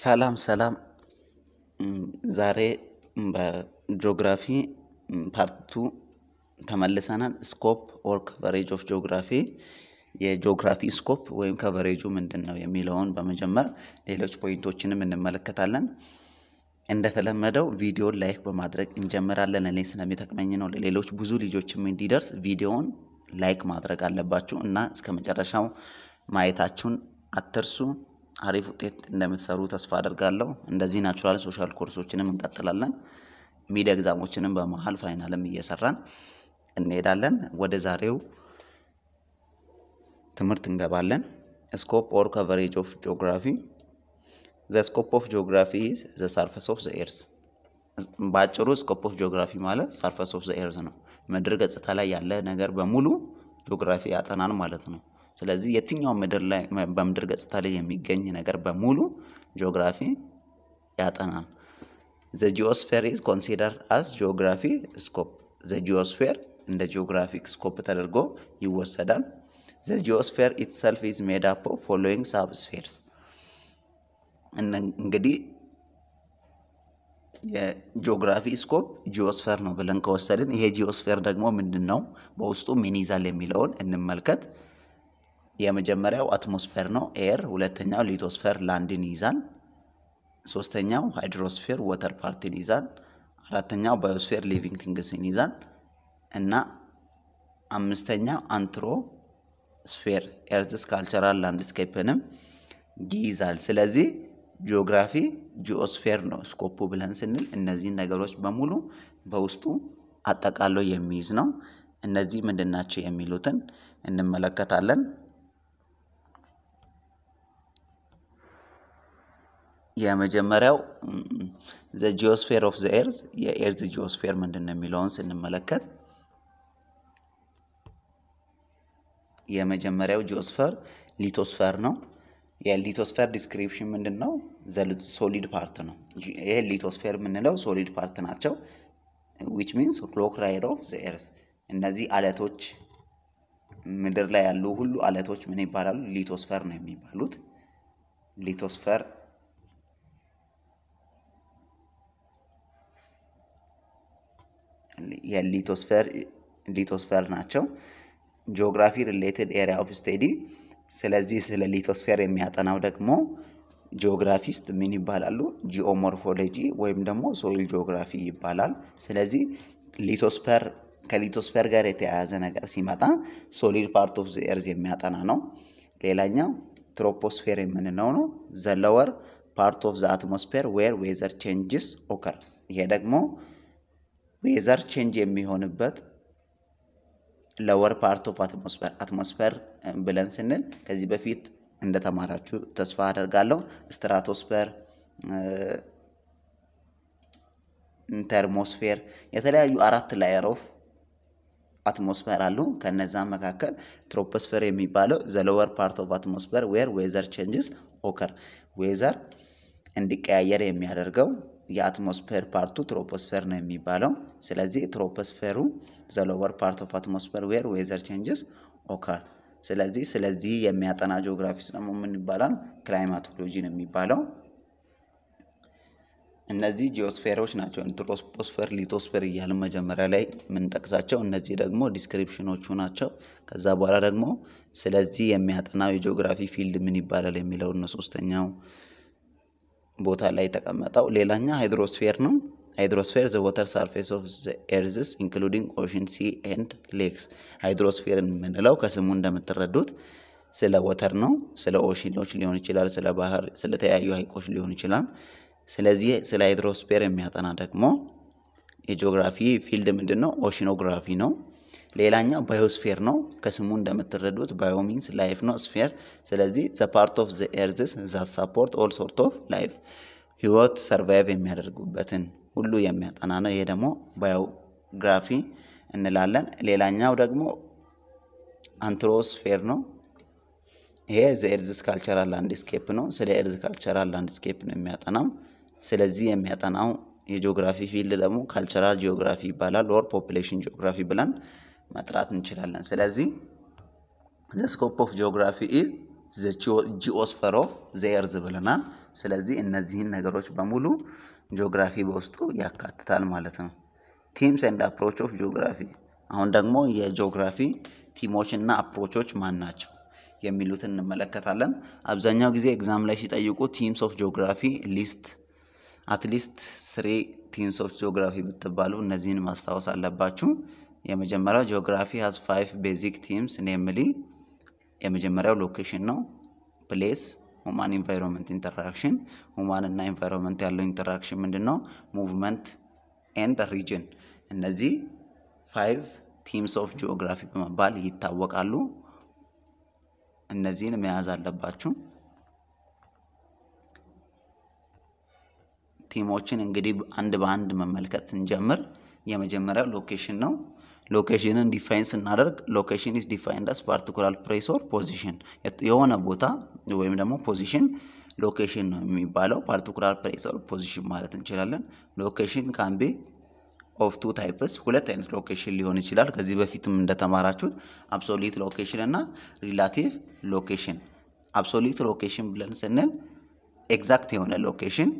ሰላም ሰላም፣ ዛሬ በጂኦግራፊ ፓርት ቱ ተመልሰናል። ስኮፕ ኦር ከቨሬጅ ኦፍ ጂኦግራፊ የጂኦግራፊ ስኮፕ ወይም ከቨሬጁ ምንድን ነው የሚለውን በመጀመር ሌሎች ፖይንቶችንም እንመለከታለን። እንደተለመደው ቪዲዮን ላይክ በማድረግ እንጀምራለን። እኔ ስለሚጠቅመኝ ነው፣ ለሌሎች ብዙ ልጆችም እንዲደርስ ቪዲዮውን ላይክ ማድረግ አለባችሁ እና እስከ መጨረሻው ማየታችሁን አትርሱ። አሪፍ ውጤት እንደምትሰሩ ተስፋ አደርጋለሁ። እንደዚህ ናቹራል ሶሻል ኮርሶችንም እንቀጥላለን። ሚድ ኤግዛሞችንም በመሀል ፋይናልም እየሰራን እንሄዳለን። ወደ ዛሬው ትምህርት እንገባለን። ስኮፕ ኦር ከቨሬጅ ኦፍ ጂኦግራፊ ዘ ስኮፕ ኦፍ ጂኦግራፊ ዘ ሳርፈስ ኦፍ ዘ ኤርስ። በአጭሩ ስኮፕ ኦፍ ጂኦግራፊ ማለት ሳርፈስ ኦፍ ዘ ኤርዝ ነው። ምድር ገጽታ ላይ ያለ ነገር በሙሉ ጂኦግራፊ ያጠናል ማለት ነው። ስለዚህ የትኛው ምድር ላይ በምድር ገጽታ ላይ የሚገኝ ነገር በሙሉ ጂኦግራፊ ያጠናል። ዘ ጂኦስፌር ኢዝ ኮንሲደር አስ ጂኦግራፊ ስኮፕ። ዘ ጂኦስፌር እንደ ጂኦግራፊክ ስኮፕ ተደርጎ ይወሰዳል። ዘ ጂኦስፌር ኢትሰልፍ ኢዝ ሜድ አፕ ኦፍ ፎሎዊንግ ሳብስፌርስ። እንግዲህ የጂኦግራፊ ስኮፕ ጂኦስፌር ነው ብለን ከወሰድን ይሄ ጂኦስፌር ደግሞ ምንድን ነው፣ በውስጡ ምን ይዛል የሚለውን እንመልከት። የመጀመሪያው አትሞስፌር ነው ኤር። ሁለተኛው ሊቶስፌር ላንድን ይይዛል። ሶስተኛው ሃይድሮስፌር ወተር ፓርቲን ይይዛል። አራተኛው ባዮስፌር ሊቪንግ ቲንግስን ይይዛል እና አምስተኛው አንትሮስፌር ኤርዝስ ካልቸራል ላንድስኬፕንም ይይዛል። ስለዚህ ጂኦግራፊ ጂኦስፌር ነው ስኮፑ ብለን ስንል እነዚህን ነገሮች በሙሉ በውስጡ አጠቃሎ የሚይዝ ነው። እነዚህ ምንድናቸው የሚሉትን እንመለከታለን። የመጀመሪያው ዘ ጂኦስፌር ኦፍ ዘ ኤርዝ የኤርዝ ጂኦስፌር ምንድን ነው የሚለውን ስንመለከት የመጀመሪያው ጂኦስፌር ሊቶስፈር ነው። የሊቶስፌር ዲስክሪፕሽን ምንድን ነው? ሶሊድ ፓርት ነው። ይሄ ሊቶስፌር የምንለው ሶሊድ ፓርት ናቸው። ዊች ሚንስ ሮክ ራይድ ኦፍ ዘ ኤርዝ። እነዚህ አለቶች ምድር ላይ ያሉ ሁሉ አለቶች ምን ይባላሉ? ሊቶስፌር ነው የሚባሉት። ሊቶስፌር የሊቶስፌር ሊቶስፌር ናቸው። ጂኦግራፊ ሪሌትድ ኤሪያ ኦፍ ስቴዲ። ስለዚህ ስለ ሊቶስፌር የሚያጠናው ደግሞ ጂኦግራፊስት ምን ይባላሉ? ጂኦሞርፎሎጂ ወይም ደግሞ ሶይል ጂኦግራፊ ይባላል። ስለዚህ ሊቶስፌር ከሊቶስፌር ጋር የተያያዘ ነገር ሲመጣ ሶሊድ ፓርት ኦፍ ኤርዝ የሚያጠና ነው። ሌላኛው ትሮፖስፌር የምንለው ነው። ዘለወር ፓርት ኦፍ ዘ አትሞስፌር ዌር ዌዘር ቼንጅስ ኦከር። ይሄ ደግሞ ዌዘር ቼንጅ የሚሆንበት ለወር ፓርት ኦፍ አትሞስፌር አትሞስፌር ብለን ስንል ከዚህ በፊት እንደተማራችሁ ተስፋ አደርጋለሁ። ስትራቶስፌር፣ ተርሞስፌር uh, um, የተለያዩ አራት ላየር ኦፍ አትሞስፌር አሉ። ከነዛ መካከል ትሮፖስፌር የሚባለው ዘለወር ፓርት ኦፍ አትሞስፌር ዌር ዌዘር ቼንጅስ ኦከር ዌዘር እንዲቀያየር የሚያደርገው የአትሞስፌር ፓርቱ ትሮፖስፌር ነው የሚባለው። ስለዚህ ትሮፖስፌሩ ዘሎወር ፓርት ኦፍ አትሞስፌር ዌር ዌዘር ቼንጅስ ኦከር። ስለዚህ ስለዚህ የሚያጠና ጂኦግራፊስ ደግሞ ምን ይባላል? ክላይማቶሎጂ ነው የሚባለው። እነዚህ ጂኦስፌሮች ናቸው። ትሮፖስፌር፣ ሊቶስፌር እያልን መጀመሪያ ላይ የምንጠቅሳቸው እነዚህ ደግሞ ዲስክሪፕሽኖቹ ናቸው። ከዛ በኋላ ደግሞ ስለዚህ የሚያጠናው የጂኦግራፊ ፊልድ ምን ይባላል የሚለውን ነው ሶስተኛው ቦታ ላይ የተቀመጠው ሌላኛ ሃይድሮስፌር ነው። ሃይድሮስፌር ዘ ወተር ሳርፌስ ኦፍ ኤርዝስ ኢንክሉዲንግ ኦሽን ሲ ኤንድ ሌክስ። ሃይድሮስፌር የምንለው ከስሙ እንደምትረዱት ስለ ወተር ነው። ስለ ኦሽኖች ሊሆን ይችላል፣ ስለ ባህር፣ ስለተለያዩ ሀይቆች ሊሆን ይችላል። ስለዚህ ስለ ሃይድሮስፌር የሚያጠና ደግሞ የጂኦግራፊ ፊልድ ምንድን ነው? ኦሽኖግራፊ ነው። ሌላኛው ባዮስፌር ነው። ከስሙ እንደምትረዱት ባዮ ሚንስ ላይፍ ነው፣ ስፌር ስለዚህ ዘ ፓርት ኦፍ ዘ ኤርዝስ ዛ ሳፖርት ኦል ሶርት ኦፍ ላይፍ ህይወት ሰርቫይቭ የሚያደርጉበትን ሁሉ የሚያጠና ነው። ይሄ ደግሞ ባዮግራፊ እንላለን። ሌላኛው ደግሞ አንትሮስፌር ነው። ይሄ ዘ ኤርዝስ ካልቸራል ላንድስኬፕ ነው። ስለ ኤርዝ ካልቸራል ላንድስኬፕ ነው የሚያጠናው። ስለዚህ የሚያጠናው የጂኦግራፊ ፊልድ ደግሞ ካልቸራል ጂኦግራፊ ይባላል፣ ኦር ፖፕሌሽን ጂኦግራፊ ብለን መጥራት እንችላለን። ስለዚህ ዘ ስኮፕ ኦፍ ጂኦግራፊ ኢዝ ዘ ጂኦስፈር ኦፍ ዘ ኤርዝ ብለናል። ስለዚህ እነዚህን ነገሮች በሙሉ ጂኦግራፊ በውስጡ ያካትታል ማለት ነው። ቲምስ ኤንድ አፕሮች ኦፍ ጂኦግራፊ። አሁን ደግሞ የጂኦግራፊ ቲሞች እና አፕሮቾች ማን ናቸው የሚሉትን እንመለከታለን። አብዛኛው ጊዜ ኤግዛም ላይ ሲጠይቁ ቲምስ ኦፍ ጂኦግራፊ ሊስት አትሊስት ስሪ ቲምስ ኦፍ ጂኦግራፊ ብትባሉ እነዚህን ማስታወስ አለባችሁ። የመጀመሪያው ጂኦግራፊ ሀዝ ፋይቭ ቤዚክ ቲምስ ኔምሊ የመጀመሪያው ሎኬሽን ነው። ፕሌስ ሁማን ኢንቫይሮንመንት ኢንተራክሽን፣ ሁማን እና ኢንቫይሮንመንት ያለው ኢንተራክሽን ምንድን ነው? ሙቭመንት ኤንድ ሪጅን። እነዚህ ፋይቭ ቲምስ ኦፍ ጂኦግራፊ በመባል ይታወቃሉ። እነዚህን መያዝ አለባችሁ። ቲሞችን እንግዲህ አንድ በአንድ መመልከት ስንጀምር የመጀመሪያው ሎኬሽን ነው። ሎኬሽንን ዲፋይን ስናደርግ ሎኬሽን ኢዝ ዲፋይንድ አስ ፓርቲኩላር ፕሌስ ኦር ፖዚሽን የሆነ ቦታ ወይም ደግሞ ፖዚሽን ሎኬሽን ነው የሚባለው። ፓርቲኩላር ፕሌስ ኦር ፖዚሽን ማለት እንችላለን። ሎኬሽን ካምቤ ኦፍ ቱ ታይፕስ ሁለት አይነት ሎኬሽን ሊሆን ይችላል። ከዚህ በፊትም እንደተማራችሁት አብሶሊት ሎኬሽን እና ሪላቲቭ ሎኬሽን። አብሶሊት ሎኬሽን ብለን ስንል ኤግዛክት የሆነ ሎኬሽን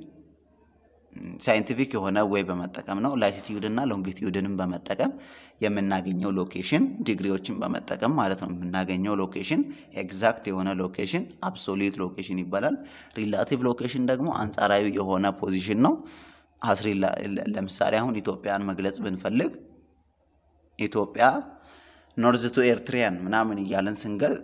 ሳይንቲፊክ የሆነ ወይ በመጠቀም ነው። ላቲቲዩድ እና ሎንግቲዩድንም በመጠቀም የምናገኘው ሎኬሽን ዲግሪዎችን በመጠቀም ማለት ነው። የምናገኘው ሎኬሽን ኤግዛክት የሆነ ሎኬሽን አብሶሊት ሎኬሽን ይባላል። ሪላቲቭ ሎኬሽን ደግሞ አንጻራዊ የሆነ ፖዚሽን ነው። አስሪ ለምሳሌ አሁን ኢትዮጵያን መግለጽ ብንፈልግ ኢትዮጵያ ኖርዝ ቱ ኤርትሪያን ምናምን እያለን ስንገል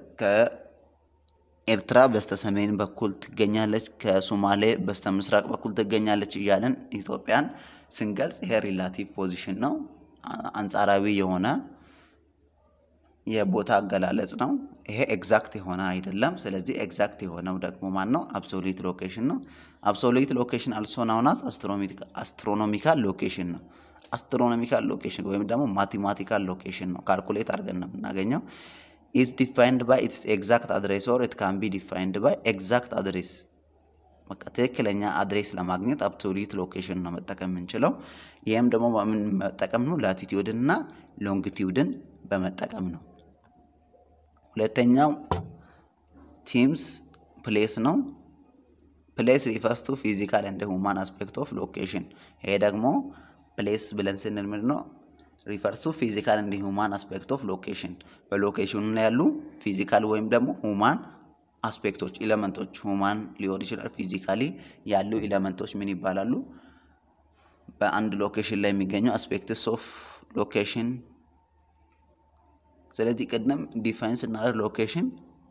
ኤርትራ በስተሰሜን በኩል ትገኛለች፣ ከሶማሌ በስተምስራቅ በኩል ትገኛለች እያለን ኢትዮጵያን ስንገልጽ ይሄ ሪላቲቭ ፖዚሽን ነው። አንጻራዊ የሆነ የቦታ አገላለጽ ነው። ይሄ ኤግዛክት የሆነ አይደለም። ስለዚህ ኤግዛክት የሆነው ደግሞ ማን ነው? አብሶሉት ሎኬሽን ነው። አብሶሉት ሎኬሽን አልሶ አስትሮኖሚካል ሎኬሽን ነው። አስትሮኖሚካል ሎኬሽን ወይም ደግሞ ማቴማቲካል ሎኬሽን ነው። ካልኩሌት አድርገን ነው የምናገኘው። is defined by its exact address or it can be defined by exact address በቃ ትክክለኛ አድሬስ ለማግኘት አብሶሉት ሎኬሽን ነው መጠቀም የምንችለው። ይህም ደግሞ በምን መጠቀም ነው? ላቲቲዩድን እና ሎንግቲዩድን በመጠቀም ነው። ሁለተኛው ቲምስ ፕሌስ ነው። ፕሌስ ሪፈርስ ቱ ፊዚካል እንደ ሁማን አስፔክት ኦፍ ሎኬሽን። ይሄ ደግሞ ፕሌስ ብለን ስንል ምንድን ነው ሪፈርስ ቱ ፊዚካል እንዲ ሁማን አስፔክት ኦፍ ሎኬሽን በሎኬሽኑ ላይ ያሉ ፊዚካል ወይም ደግሞ ሁማን አስፔክቶች ኢለመንቶች ሁማን ሊሆን ይችላል። ፊዚካሊ ያሉ ኢለመንቶች ምን ይባላሉ? በአንድ ሎኬሽን ላይ የሚገኙ አስፔክትስ ኦፍ ሎኬሽን። ስለዚህ ቅድም ዲፋይንስ እናደርግ ሎኬሽን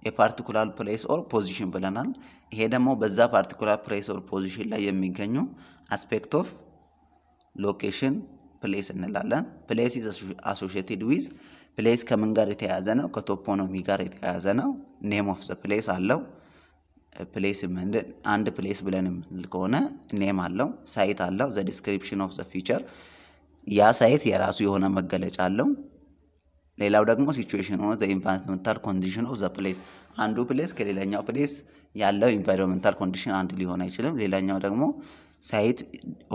የፓርቲኩላር ፕሌስ ኦር ፖዚሽን ብለናል። ይሄ ደግሞ በዛ ፓርቲኩላር ፕሌስ ኦር ፖዚሽን ላይ የሚገኙ አስፔክት ኦፍ ሎኬሽን ፕሌስ እንላለን። ፕሌስ ኢዝ አሶሺየትድ ዊዝ ፕሌስ ከምን ጋር የተያያዘ ነው? ከቶፖኖሚ ጋር የተያያዘ ነው። ኔም ኦፍ ዘ ፕሌስ አለው። ፕሌስ አንድ ፕሌስ ብለን የምንል ከሆነ ኔም አለው፣ ሳይት አለው፣ ዘ ዲስክሪፕሽን ኦፍ ዘ ፊቸር ያ ሳይት የራሱ የሆነ መገለጫ አለው። ሌላው ደግሞ ሲቹዌሽን ሆነ ኢንቫይሮንመንታል ኮንዲሽን ኦፍ ዘ ፕሌስ። አንዱ ፕሌስ ከሌላኛው ፕሌስ ያለው ኢንቫይሮንመንታል ኮንዲሽን አንድ ሊሆን አይችልም። ሌላኛው ደግሞ ሳይት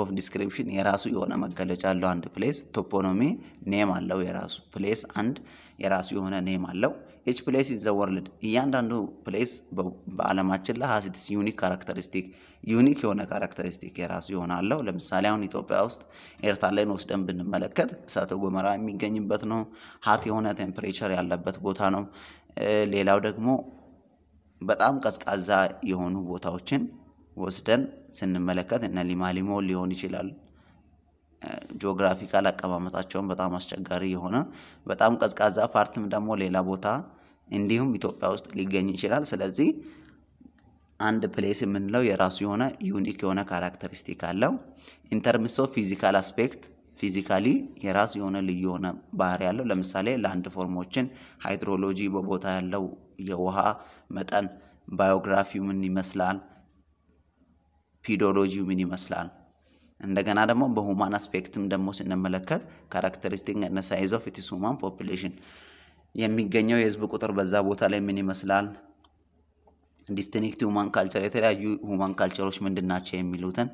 ኦፍ ዲስክሪፕሽን የራሱ የሆነ መገለጫ አለው። አንድ ፕሌስ ቶፖኖሚ ኔም አለው የራሱ ፕሌስ አንድ የራሱ የሆነ ኔም አለው። ኤች ፕሌስ ኢን ዘ ወርልድ እያንዳንዱ ፕሌስ በዓለማችን ላይ ሀሲትስ ዩኒክ ካራክተሪስቲክ ዩኒክ የሆነ ካራክተሪስቲክ የራሱ የሆነ አለው። ለምሳሌ አሁን ኢትዮጵያ ውስጥ ኤርታሌን ወስደን ብንመለከት እሳተ ጎመራ የሚገኝበት ነው። ሀት የሆነ ቴምፕሬቸር ያለበት ቦታ ነው። ሌላው ደግሞ በጣም ቀዝቃዛ የሆኑ ቦታዎችን ወስደን ስንመለከት እነ ሊማሊሞ ሊሆን ይችላል። ጂኦግራፊካል አቀማመጣቸውን በጣም አስቸጋሪ የሆነ በጣም ቀዝቃዛ ፓርትም ደግሞ ሌላ ቦታ እንዲሁም ኢትዮጵያ ውስጥ ሊገኝ ይችላል። ስለዚህ አንድ ፕሌስ የምንለው የራሱ የሆነ ዩኒክ የሆነ ካራክተሪስቲክ አለው። ኢንተርምስ ፊዚካል አስፔክት ፊዚካሊ የራሱ የሆነ ልዩ የሆነ ባህሪ ያለው ለምሳሌ ላንድ ፎርሞችን፣ ሃይድሮሎጂ፣ በቦታ ያለው የውሃ መጠን፣ ባዮግራፊ ምን ይመስላል፣ ፒዶሎጂ ምን ይመስላል። እንደገና ደግሞ በሁማን አስፔክትም ደግሞ ስንመለከት ካራክተሪስቲክ ነሳ ሳይዝ ኦፍ ኢትስ ሁማን ፖፕሌሽን የሚገኘው የህዝብ ቁጥር በዛ ቦታ ላይ ምን ይመስላል፣ ዲስቲኒክት ሁማን ካልቸር፣ የተለያዩ ሁማን ካልቸሮች ምንድን ናቸው የሚሉትን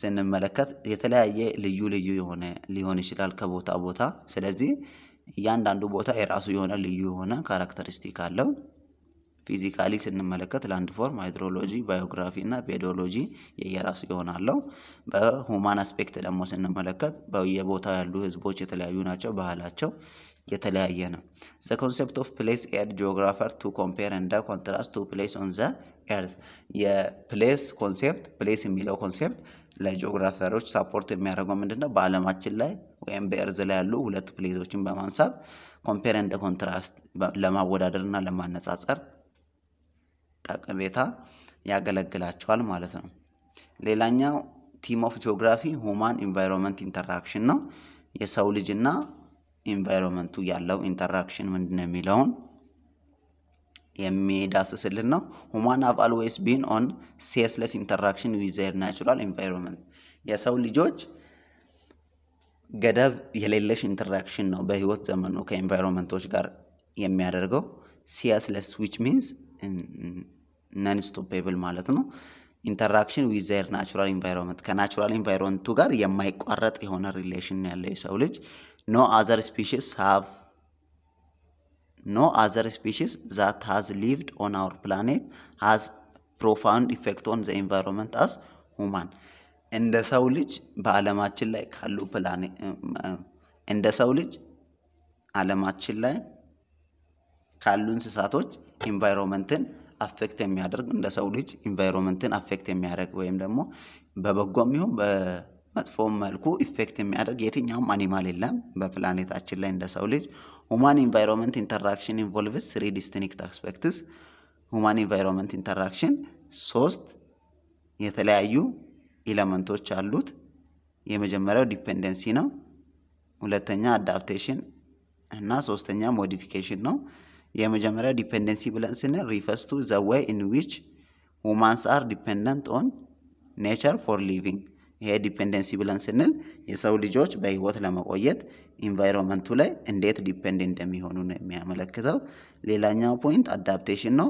ስንመለከት የተለያየ ልዩ ልዩ የሆነ ሊሆን ይችላል ከቦታ ቦታ። ስለዚህ እያንዳንዱ ቦታ የራሱ የሆነ ልዩ የሆነ ካራክተሪስቲክ አለው። ፊዚካሊ ስንመለከት ላንድ ፎርም፣ ሃይድሮሎጂ፣ ባዮግራፊ እና ፔዶሎጂ የየራሱ ይሆናለው። በሁማን አስፔክት ደግሞ ስንመለከት በየቦታው ያሉ ህዝቦች የተለያዩ ናቸው። ባህላቸው የተለያየ ነው። ዘ ኮንሴፕት ኦፍ ፕሌስ ኤድ ጂኦግራፈር ቱ ኮምፔር እንደ ኮንትራስት ቱ ፕሌስ ኦን ዘ ኤርዝ የፕሌስ ኮንሴፕት ፕሌስ የሚለው ኮንሴፕት ለጂኦግራፈሮች ሳፖርት የሚያደርገው ምንድን ነው? በዓለማችን ላይ ወይም በኤርዝ ላይ ያሉ ሁለት ፕሌሶችን በማንሳት ኮምፔር እንደ ኮንትራስት ለማወዳደር እና ለማነጻጸር ጠቀሜታ ያገለግላቸዋል ማለት ነው። ሌላኛው ቲም ኦፍ ጂኦግራፊ ሁማን ኢንቫይሮንመንት ኢንተራክሽን ነው። የሰው ልጅና ኢንቫይሮንመንቱ ያለው ኢንተራክሽን ምንድን ነው የሚለውን የሚዳስስልን ነው። ሁማን ሃቭ አልዌይስ ቢን ኦን ሴስለስ ኢንተራክሽን ዊዝ ዘር ናቹራል ኢንቫይሮንመንት የሰው ልጆች ገደብ የሌለሽ ኢንተራክሽን ነው በህይወት ዘመኑ ከኢንቫይሮንመንቶች ጋር የሚያደርገው ሲያስለስ ዊች ሚንስ ነንስቶፔብል ማለት ነው። ኢንተራክሽን ዊዝ ዘር ናቹራል ኢንቫይሮንመንት ከናቹራል ኢንቫይሮንመንቱ ጋር የማይቋረጥ የሆነ ሪሌሽን ያለው የሰው ልጅ ኖ አዘር ስፒሽስ ሃቭ ኖ አዘር ስፒሽስ ዛት ሃዝ ሊቭድ ኦን አውር ፕላኔት ሃዝ ፕሮፋውንድ ኢፌክት ኦን ዘ ኢንቫይሮንመንት አስ ሁማን እንደ ሰው ልጅ በአለማችን ላይ ካሉ እንደ ሰው ልጅ አለማችን ላይ ካሉ እንስሳቶች ኢንቫይሮንመንትን አፌክት የሚያደርግ እንደ ሰው ልጅ ኢንቫይሮንመንትን አፌክት የሚያደርግ ወይም ደግሞ በበጎም ይሁን በመጥፎም መልኩ ኢፌክት የሚያደርግ የትኛውም አኒማል የለም በፕላኔታችን ላይ እንደ ሰው ልጅ። ሁማን ኢንቫይሮንመንት ኢንተራክሽን ኢንቮልቭስ ስሪ ዲስቲኒክት አስፔክትስ። ሁማን ኢንቫይሮንመንት ኢንተራክሽን ሶስት የተለያዩ ኢለመንቶች አሉት። የመጀመሪያው ዲፔንደንሲ ነው፣ ሁለተኛ አዳፕቴሽን እና ሶስተኛ ሞዲፊኬሽን ነው። የመጀመሪያ ዲፔንደንሲ ብለን ስንል ሪፈርስ ቱ ዘ ዌይ ኢን ዊች ሁማንስ አር ዲፔንደንት ኦን ኔቸር ፎር ሊቪንግ። ይሄ ዲፔንደንሲ ብለን ስንል የሰው ልጆች በህይወት ለመቆየት ኢንቫይሮንመንቱ ላይ እንዴት ዲፔንድ እንደሚሆኑ ነው የሚያመለክተው። ሌላኛው ፖይንት አዳፕቴሽን ነው።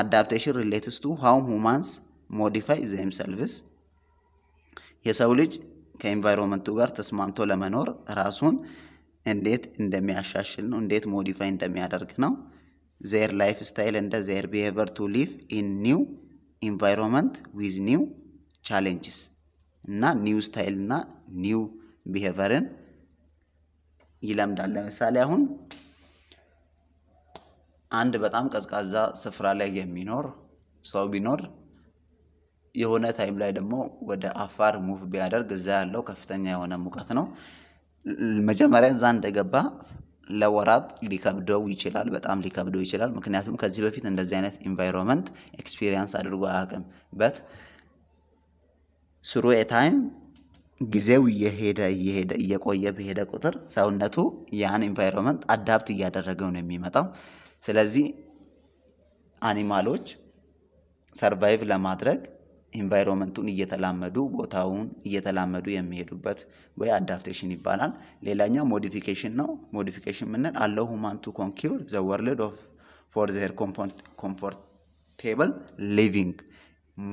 አዳፕቴሽን ሪሌትስ ቱ ሃው ሁማንስ ሞዲፋይ ዘምሰልቭስ የሰው ልጅ ከኢንቫይሮንመንቱ ጋር ተስማምቶ ለመኖር ራሱን እንዴት እንደሚያሻሽል ነው፣ እንዴት ሞዲፋይ እንደሚያደርግ ነው። ዘር ላይፍ ስታይል እንደ ዘር ቢሄቨር ቱ ሊቭ ኢን ኒው ኢንቫይሮንመንት ዊዝ ኒው ቻሌንጅስ እና ኒው ስታይል እና ኒው ቢሄቨርን ይለምዳል። ለምሳሌ አሁን አንድ በጣም ቀዝቃዛ ስፍራ ላይ የሚኖር ሰው ቢኖር የሆነ ታይም ላይ ደግሞ ወደ አፋር ሙቭ ቢያደርግ እዛ ያለው ከፍተኛ የሆነ ሙቀት ነው። መጀመሪያ እዛ እንደገባ ለወራት ሊከብደው ይችላል። በጣም ሊከብደው ይችላል። ምክንያቱም ከዚህ በፊት እንደዚህ አይነት ኢንቫይሮንመንት ኤክስፒሪየንስ አድርጎ አያውቅም። በት ስሩ ታይም ጊዜው እየሄደ እየሄደ እየቆየ በሄደ ቁጥር ሰውነቱ ያን ኢንቫይሮንመንት አዳፕት እያደረገው ነው የሚመጣው። ስለዚህ አኒማሎች ሰርቫይቭ ለማድረግ ኢንቫይሮንመንቱን እየተላመዱ ቦታውን እየተላመዱ የሚሄዱበት ወይ አዳፕቴሽን ይባላል። ሌላኛው ሞዲፊኬሽን ነው። ሞዲፊኬሽን ምንል አለው ሁማንቱ ኮንኪር ዘ ወርልድ ኦፍ ፎር ዘር ኮምፎርቴብል ሊቪንግ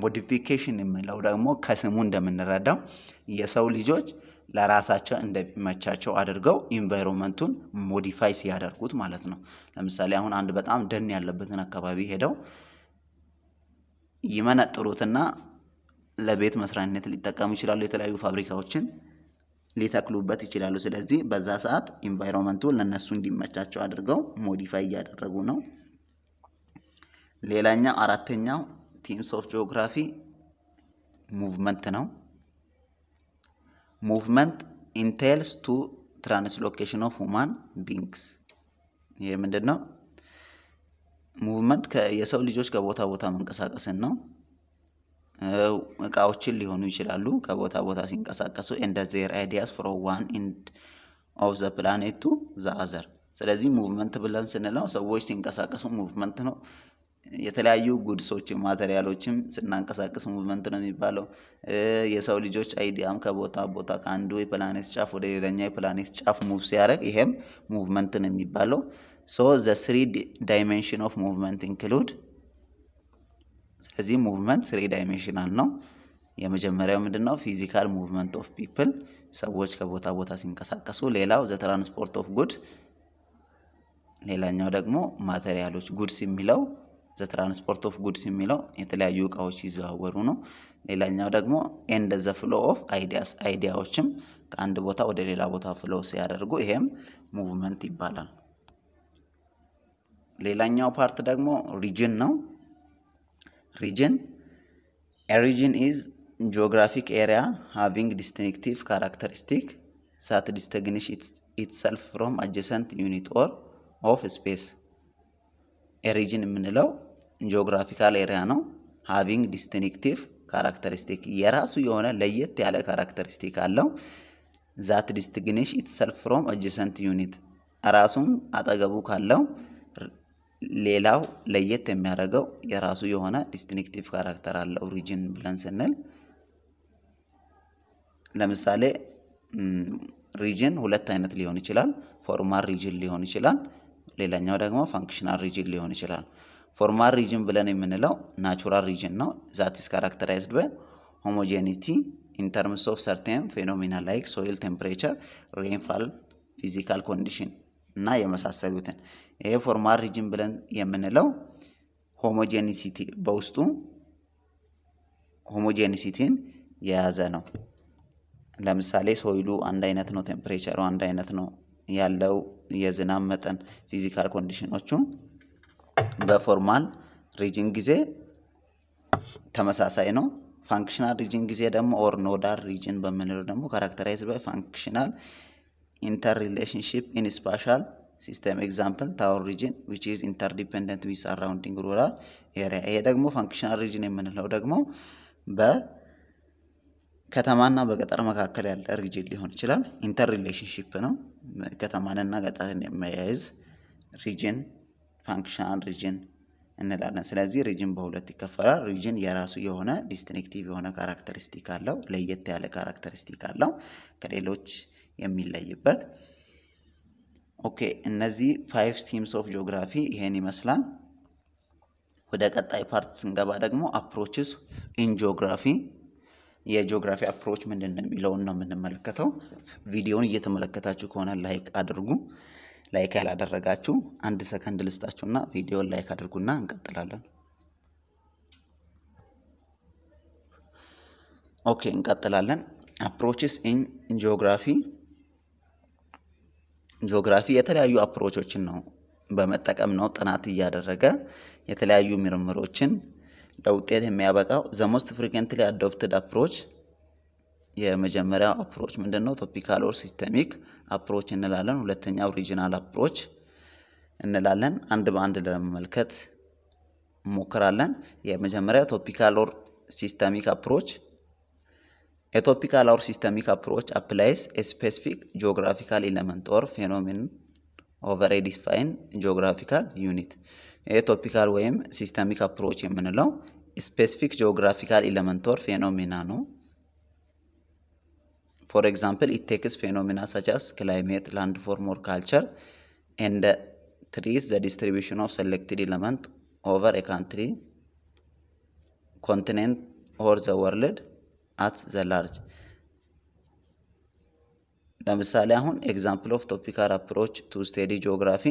ሞዲፊኬሽን የምለው ደግሞ ከስሙ እንደምንረዳው የሰው ልጆች ለራሳቸው እንደሚመቻቸው አድርገው ኢንቫይሮንመንቱን ሞዲፋይ ሲያደርጉት ማለት ነው። ለምሳሌ አሁን አንድ በጣም ደን ያለበትን አካባቢ ሄደው ይመነጥሩትና ለቤት መስሪያነት ሊጠቀሙ ይችላሉ። የተለያዩ ፋብሪካዎችን ሊተክሉበት ይችላሉ። ስለዚህ በዛ ሰዓት ኢንቫይሮንመንቱ ለነሱ እንዲመቻቸው አድርገው ሞዲፋይ እያደረጉ ነው። ሌላኛው አራተኛው ቲምስ ኦፍ ጂኦግራፊ ሙቭመንት ነው። ሙቭመንት ኢንቴልስ ቱ ትራንስሎኬሽን ኦፍ ሁማን ቢንግስ። ይህ ምንድን ነው? ሙቭመንት የሰው ልጆች ከቦታ ቦታ መንቀሳቀስን ነው። እቃዎችን ሊሆኑ ይችላሉ ከቦታ ቦታ ሲንቀሳቀሱ እንደ ዜር አይዲያስ ፍሮ ዋን ኢንድ ኦፍ ዘ ፕላኔት ቱ ዘ አዘር። ስለዚህ ሙቭመንት ብለን ስንለው ሰዎች ሲንቀሳቀሱ ሙቭመንት ነው። የተለያዩ ጉድሶችን ማቴሪያሎችም ስናንቀሳቀስ ሙቭመንት ነው የሚባለው። የሰው ልጆች አይዲያም ከቦታ ቦታ ከአንዱ የፕላኔት ጫፍ ወደ ሌላኛው የፕላኔት ጫፍ ሙቭ ሲያደርግ ይሄም ሙቭመንት ነው የሚባለው። ሶ ዘ ስሪ ዳይሜንሽን ኦፍ ሙቭመንት ኢንክሉድ ስለዚህ ሙቭመንት ስሪ ዳይሜንሽናል ነው። የመጀመሪያው ምንድን ነው? ፊዚካል ሙቭመንት ኦፍ ፒፕል ሰዎች ከቦታ ቦታ ሲንቀሳቀሱ። ሌላው ዘ ትራንስፖርት ኦፍ ጉድ፣ ሌላኛው ደግሞ ማቴሪያሎች። ጉድስ የሚለው ዘ ትራንስፖርት ኦፍ ጉድስ የሚለው የተለያዩ እቃዎች ሲዘዋወሩ ነው። ሌላኛው ደግሞ ኤንድ ዘ ፍሎ ኦፍ አይዲያስ፣ አይዲያዎችም ከአንድ ቦታ ወደ ሌላ ቦታ ፍሎ ሲያደርጉ ይሄም ሙቭመንት ይባላል። ሌላኛው ፓርት ደግሞ ሪጅን ነው። region. A region is geographic area having distinctive characteristic that distinguish it, itself from adjacent unit or of space a region የምንለው ጂኦግራፊካል ኤሪያ ነው። ሃቪንግ ዲስቲንክቲቭ ካራክተሪስቲክ የራሱ የሆነ ለየት ያለ ካራክተሪስቲክ አለው። ዛት ዲስቲንግኒሽ ኢትሰልፍ ፍሮም አጀሰንት ዩኒት ራሱም አጠገቡ ካለው ሌላው ለየት የሚያደርገው የራሱ የሆነ ዲስቲንክቲቭ ካራክተር አለው ሪጅን ብለን ስንል ለምሳሌ ሪጅን ሁለት አይነት ሊሆን ይችላል። ፎርማል ሪጅን ሊሆን ይችላል። ሌላኛው ደግሞ ፋንክሽናል ሪጅን ሊሆን ይችላል። ፎርማል ሪጅን ብለን የምንለው ናቹራል ሪጅን ነው። ዛቲስ ካራክተራይዝድ በ ሆሞጄኒቲ ኢንተርምስ ኦፍ ሰርቴን ፌኖሜና ላይክ ሶይል ቴምፕሬቸር፣ ሬንፋል፣ ፊዚካል ኮንዲሽን እና የመሳሰሉትን ይሄ ፎርማል ሪጅን ብለን የምንለው ሆሞጄኒሲቲ በውስጡ ሆሞጄኒሲቲን የያዘ ነው። ለምሳሌ ሶይሉ አንድ አይነት ነው፣ ቴምፕሬቸሩ አንድ አይነት ነው ያለው የዝናብ መጠን ፊዚካል ኮንዲሽኖቹ በፎርማል ሪጅን ጊዜ ተመሳሳይ ነው። ፋንክሽናል ሪጅን ጊዜ ደግሞ ኦር ኖዳል ሪጅን በምንለው ደግሞ ካራክተራይዝ ባይ ኢንተር ሪሌሽንሺፕ ኢን ስፓሻል ሲስተም ኤግዛምፕል ታወር ሪጅን ዊች ኢዝ ኢንተርዲፔንደንት ዊዝ አራውንዲንግ ሩራል ኤሪያ። ይሄ ደግሞ ፋንክሽናል ሪጅን የምንለው ደግሞ በከተማና በገጠር መካከል ያለ ሪጅን ሊሆን ይችላል። ኢንተር ሪሌሽንሺፕ ነው፣ ከተማንና ገጠርን የሚያይዝ ሪጅን ፋንክሽናል ሪጅን እንላለን። ስለዚህ ሪጅን በሁለት ይከፈላል። ሪጅን የራሱ የሆነ ዲስቲንክቲቭ የሆነ ካራክተሪስቲክ አለው፣ ለየት ያለ ካራክተሪስቲክ አለው ከሌሎች የሚለይበት ኦኬ እነዚህ ፋይቭ ስቲምስ ኦፍ ጂኦግራፊ ይሄን ይመስላል። ወደ ቀጣይ ፓርት ስንገባ ደግሞ አፕሮችስ ኢን ጂኦግራፊ የጂኦግራፊ አፕሮች ምንድን ነው የሚለውን ነው የምንመለከተው። ቪዲዮውን እየተመለከታችሁ ከሆነ ላይክ አድርጉ። ላይክ ያላደረጋችሁ አንድ ሰከንድ ልስጣችሁና ቪዲዮን ላይክ አድርጉና እንቀጥላለን። ኦኬ እንቀጥላለን። አፕሮችስ ኢን ጂኦግራፊ ጂኦግራፊ የተለያዩ አፕሮቾችን ነው በመጠቀም ነው ጥናት እያደረገ የተለያዩ ምርምሮችን ለውጤት የሚያበቃው። ዘሞስት ሞስት አዶፕትድ አፕሮች የመጀመሪያው አፕሮች ምንድን ነው? ቶፒካል ኦር ሲስተሚክ አፕሮች እንላለን። ሁለተኛው ሪጂናል አፕሮች እንላለን። አንድ በአንድ ለመመልከት እንሞክራለን። የመጀመሪያ ቶፒካል ኦር ሲስተሚክ አፕሮች A topical or systemic approach applies a specific geographical element or phenomenon over a defined geographical unit. A topical or systemic approach in a specific geographical element or phenomenon. For example, it takes phenomena such as climate, landform or culture and uh, the distribution of selected elements over a country, continent or the world አት ዘላርጅ ለምሳሌ አሁን ኤግዛምፕል ኦፍ ቶፒካል አፕሮች ቱ ስቴዲ ጂኦግራፊ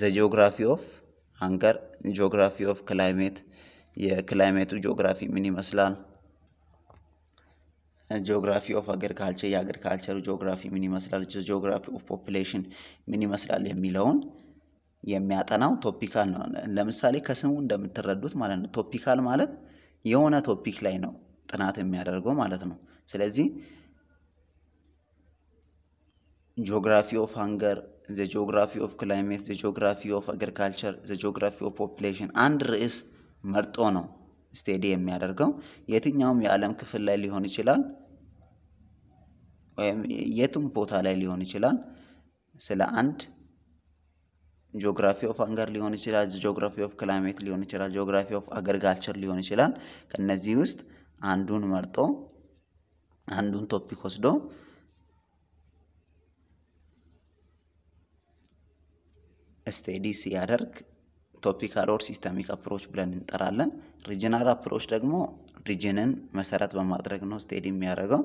ዘ ጂኦግራፊ ኦፍ ሃንገር፣ ጂኦግራፊ ኦፍ ክላይሜት፣ የክላይሜቱ ጂኦግራፊ ምን ይመስላል? ጂኦግራፊ ኦፍ አግሪካልቸር፣ የአግሪካልቸሩ ጂኦግራፊ ምን ይመስላል? ጂኦግራፊ ኦፍ ፖፕሌሽን ምን ይመስላል የሚለውን የሚያጠናው ቶፒካል ነው። ለምሳሌ ከስሙ እንደምትረዱት ማለት ነው። ቶፒካል ማለት የሆነ ቶፒክ ላይ ነው ጥናት የሚያደርገው ማለት ነው። ስለዚህ ጂኦግራፊ ኦፍ ሃንገር ዘ ጂኦግራፊ ኦፍ ክላይሜት ዘ ጂኦግራፊ ኦፍ አግሪካልቸር ዘ ጂኦግራፊ ኦፍ ፖፕሌሽን አንድ ርዕስ መርጦ ነው ስቴዲ የሚያደርገው የትኛውም የዓለም ክፍል ላይ ሊሆን ይችላል፣ ወይም የትም ቦታ ላይ ሊሆን ይችላል። ስለ አንድ ጂኦግራፊ ኦፍ አንገር ሊሆን ይችላል፣ ጂኦግራፊ ኦፍ ክላይሜት ሊሆን ይችላል፣ ጂኦግራፊ ኦፍ አግሪካልቸር ሊሆን ይችላል። ከነዚህ ውስጥ አንዱን መርጦ አንዱን ቶፒክ ወስዶ ስተዲ ሲያደርግ ቶፒካል ኦር ሲስተሚክ አፕሮች ብለን እንጠራለን። ሪጂናል አፕሮች ደግሞ ሪጅንን መሰረት በማድረግ ነው ስቴዲ የሚያደርገው።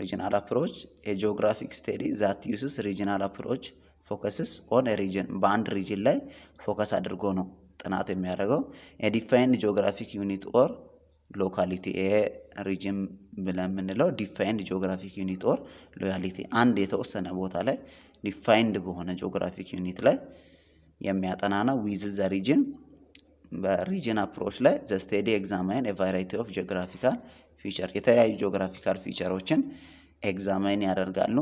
ሪጂናል አፕሮች የጂኦግራፊክ ስቴዲ ዛት ዩስስ ሪጂናል አፕሮች ፎከስስ ኦን ሪጅን በአንድ ሪጅን ላይ ፎከስ አድርጎ ነው ጥናት የሚያደርገው። የዲፋይንድ ጂኦግራፊክ ዩኒት ኦር ሎካሊቲ ይሄ ሪጅን ብለን የምንለው ዲፋይንድ ጂኦግራፊክ ዩኒት ኦር ሎያሊቲ አንድ የተወሰነ ቦታ ላይ ዲፋይንድ በሆነ ጂኦግራፊክ ዩኒት ላይ የሚያጠና ነው። ዊዝ ዘ ሪጅን በሪጅን አፕሮች ላይ ዘ ስቴዲ ኤግዛማይን ኤ ቫራይቲ ኦፍ ጂኦግራፊካል ፊቸር የተለያዩ ጂኦግራፊካል ፊቸሮችን ኤግዛማይን ያደርጋሉ።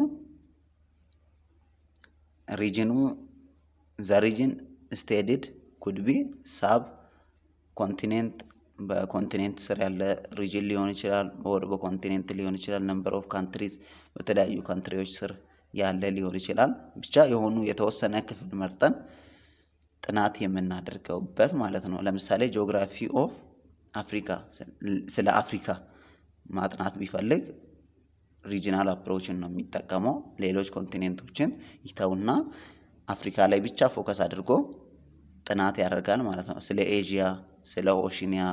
ሪጅኑ the region stated could be sub continent በኮንቲኔንት ስር ያለ ሪጅን ሊሆን ይችላል፣ ወር በኮንቲኔንት ሊሆን ይችላል። ነምበር ኦፍ ካንትሪዝ በተለያዩ ካንትሪዎች ስር ያለ ሊሆን ይችላል። ብቻ የሆኑ የተወሰነ ክፍል መርጠን ጥናት የምናደርገውበት ማለት ነው። ለምሳሌ ጂኦግራፊ ኦፍ አፍሪካ ስለ አፍሪካ ማጥናት ቢፈልግ ሪጂናል አፕሮችን ነው የሚጠቀመው። ሌሎች ኮንቲኔንቶችን ይተውና አፍሪካ ላይ ብቻ ፎከስ አድርጎ ጥናት ያደርጋል ማለት ነው። ስለ ኤዥያ፣ ስለ ኦሽኒያ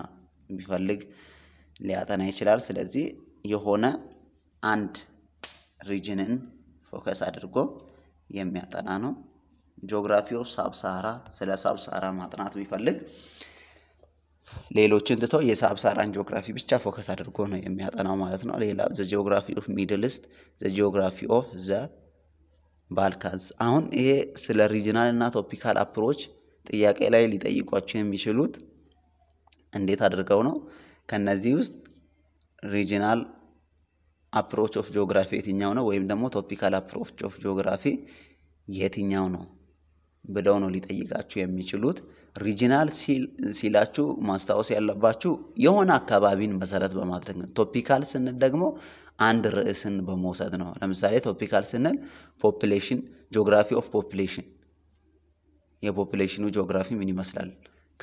ቢፈልግ ሊያጠና ይችላል። ስለዚህ የሆነ አንድ ሪጅንን ፎከስ አድርጎ የሚያጠና ነው። ጂኦግራፊ ኦፍ ሳብሳራ ስለ ሳብሳራ ማጥናት ቢፈልግ ሌሎችን ትተው የሳብሳራን ጂኦግራፊ ብቻ ፎከስ አድርጎ ነው የሚያጠናው ማለት ነው። ሌላ ዘ ጂኦግራፊ ኦፍ ሚድል ዘ ጂኦግራፊ ኦፍ ዘ ባልካንስ። አሁን ይሄ ስለ ሪጅናል እና ቶፒካል አፕሮች ጥያቄ ላይ ሊጠይቋቸው የሚችሉት እንዴት አድርገው ነው? ከነዚህ ውስጥ ሪጂናል አፕሮች ኦፍ ጂኦግራፊ የትኛው ነው ወይም ደግሞ ቶፒካል አፕሮች ኦፍ ጂኦግራፊ የትኛው ነው ብለው ነው ሊጠይቃችሁ የሚችሉት። ሪጂናል ሲላችሁ ማስታወስ ያለባችሁ የሆነ አካባቢን መሰረት በማድረግ ነው። ቶፒካል ስንል ደግሞ አንድ ርዕስን በመውሰድ ነው። ለምሳሌ ቶፒካል ስንል ፖፕሌሽን፣ ጂኦግራፊ ኦፍ ፖፕሌሽን የፖፕሌሽኑ ጂኦግራፊ ምን ይመስላል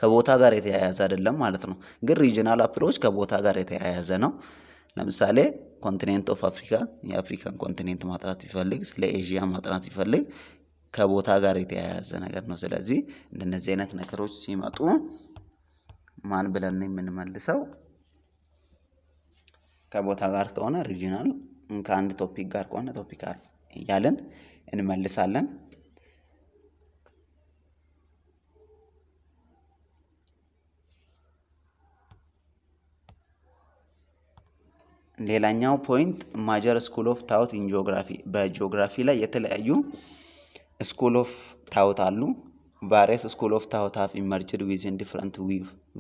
ከቦታ ጋር የተያያዘ አይደለም ማለት ነው። ግን ሪጂናል አፕሮች ከቦታ ጋር የተያያዘ ነው። ለምሳሌ ኮንቲኔንት ኦፍ አፍሪካ የአፍሪካን ኮንቲኔንት ማጥናት ቢፈልግ፣ ስለ ኤዥያ ማጥናት ቢፈልግ ከቦታ ጋር የተያያዘ ነገር ነው። ስለዚህ እንደነዚህ አይነት ነገሮች ሲመጡ ማን ብለን የምንመልሰው? ከቦታ ጋር ከሆነ ሪጂናል፣ ከአንድ ቶፒክ ጋር ከሆነ ቶፒካል እያለን እንመልሳለን። ሌላኛው ፖይንት ማጀር ስኩል ኦፍ ታውት ኢን ጂኦግራፊ በጂኦግራፊ ላይ የተለያዩ ስኩል ኦፍ ታውት አሉ። ቫሪየስ ስኩል ኦፍ ታውት ሃቭ ኢመርጅድ ዊዝን ዲፍረንት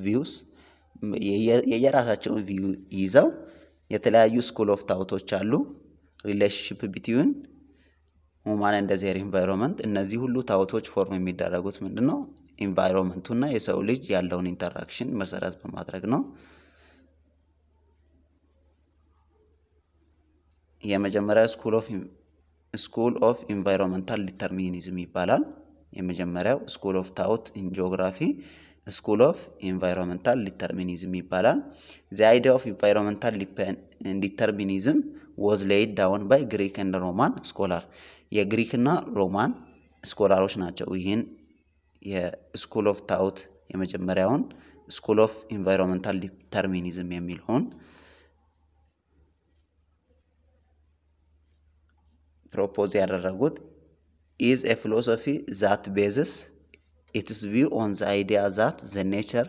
ቪውስ የየራሳቸውን ቪው ይዘው የተለያዩ ስኩል ኦፍ ታውቶች አሉ። ሪሌሽንሽፕ ቢትዊን ሁማን እንደ ዜር ኢንቫይሮንመንት እነዚህ ሁሉ ታውቶች ፎርም የሚደረጉት ምንድን ነው? ኢንቫይሮንመንቱና የሰው ልጅ ያለውን ኢንተራክሽን መሰረት በማድረግ ነው። የመጀመሪያ ስኩል ኦፍ ስኩል ኦፍ ኢንቫይሮንመንታል ዲተርሚኒዝም ይባላል። የመጀመሪያው ስኩል ኦፍ ታውት ኢን ጂኦግራፊ ስኩል ኦፍ ኢንቫይሮንመንታል ዲተርሚኒዝም ይባላል። ዘ አይዲያ ኦፍ ኢንቫይሮንመንታል ዲተርሚኒዝም ወዝ ሌይድ ዳውን ባይ ግሪክ ኤንድ ሮማን ስኮላር የግሪክና ሮማን ስኮላሮች ናቸው ይህን የስኩል ኦፍ ታውት የመጀመሪያውን ስኩል ኦፍ ኢንቫይሮንመንታል ዲተርሚኒዝም የሚለውን ፕሮፖዝ ያደረጉት ኢዝ ኤ ፊሎሶፊ ዛት ቤዝስ ኢትስ ቪው ኦን ዘ አይዲያ ዛት ዘ ኔቸር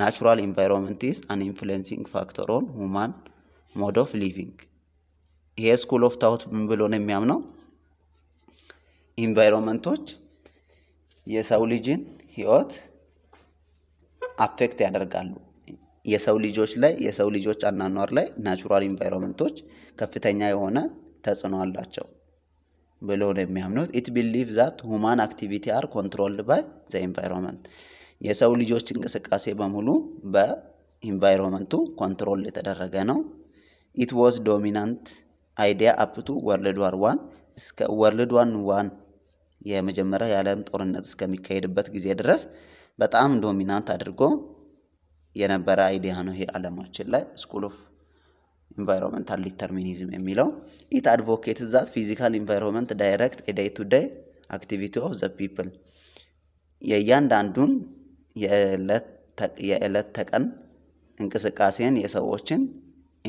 ናቹራል ኢንቫይሮንመንት ኢዝ አን ኢንፍሉዌንሲንግ ፋክተር ኦን ሁማን ሞድ ኦፍ ሊቪንግ። ይሄ ስኩል ኦፍ ታውት ምን ብሎ ነው የሚያምነው? ኢንቫይሮንመንቶች የሰው ልጅን ህይወት አፌክት ያደርጋሉ። የሰው ልጆች ላይ የሰው ልጆች አናኗር ላይ ናቹራል ኢንቫይሮንመንቶች ከፍተኛ የሆነ ተጽዕኖ አላቸው። ብለው ነው የሚያምኑት። ኢት ቢሊቭ ዛት ሁማን አክቲቪቲ አር ኮንትሮልድ ባይ ዘ ኢንቫይሮንመንት የሰው ልጆች እንቅስቃሴ በሙሉ በኢንቫይሮንመንቱ ኮንትሮል የተደረገ ነው። ኢት ዋዝ ዶሚናንት አይዲያ አፕቱ ወርልድ ዋር ዋን እስከ ወርልድ ዋን ዋን የመጀመሪያ የዓለም ጦርነት እስከሚካሄድበት ጊዜ ድረስ በጣም ዶሚናንት አድርጎ የነበረ አይዲያ ነው ይሄ ዓለማችን ላይ ስኩል ኦፍ ኢንቫይሮንመንታል ዲተርሚኒዝም የሚለው ኢት አድቮኬት ዛት ፊዚካል ኢንቫይሮንመንት ዳይሬክት ዴይ ቱ ዴይ አክቲቪቲ ኦፍ ዘ ፒፕል የእያንዳንዱን የዕለት ተቀን እንቅስቃሴን የሰዎችን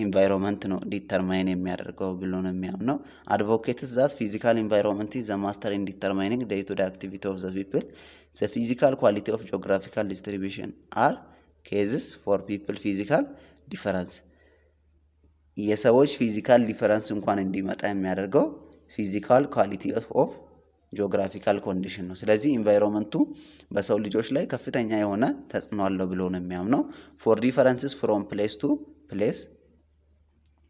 ኢንቫይሮንመንት ነው ዲተርማይን የሚያደርገው ብሎ ነው የሚያምነው። አድቮኬት ዛት ፊዚካል ኢንቫይሮንመንት ዘ ማስተር ኢን ዲተርማይኒንግ ዴይ ቱ ዴይ አክቲቪቲ ኦፍ ዘ ፒፕል ዘ ፊዚካል ኳሊቲ ኦፍ ጂኦግራፊካል ዲስትሪቢሽን አር ኬዝስ ፎር ፒፕል ፊዚካል ዲፈረንስ የሰዎች ፊዚካል ዲፈረንስ እንኳን እንዲመጣ የሚያደርገው ፊዚካል ኳሊቲ ኦፍ ጂኦግራፊካል ኮንዲሽን ነው። ስለዚህ ኢንቫይሮንመንቱ በሰው ልጆች ላይ ከፍተኛ የሆነ ተጽዕኖ አለው ብሎ ነው የሚያምነው። ፎር ዲፈረንስስ ፍሮም ፕሌስ ቱ ፕሌስ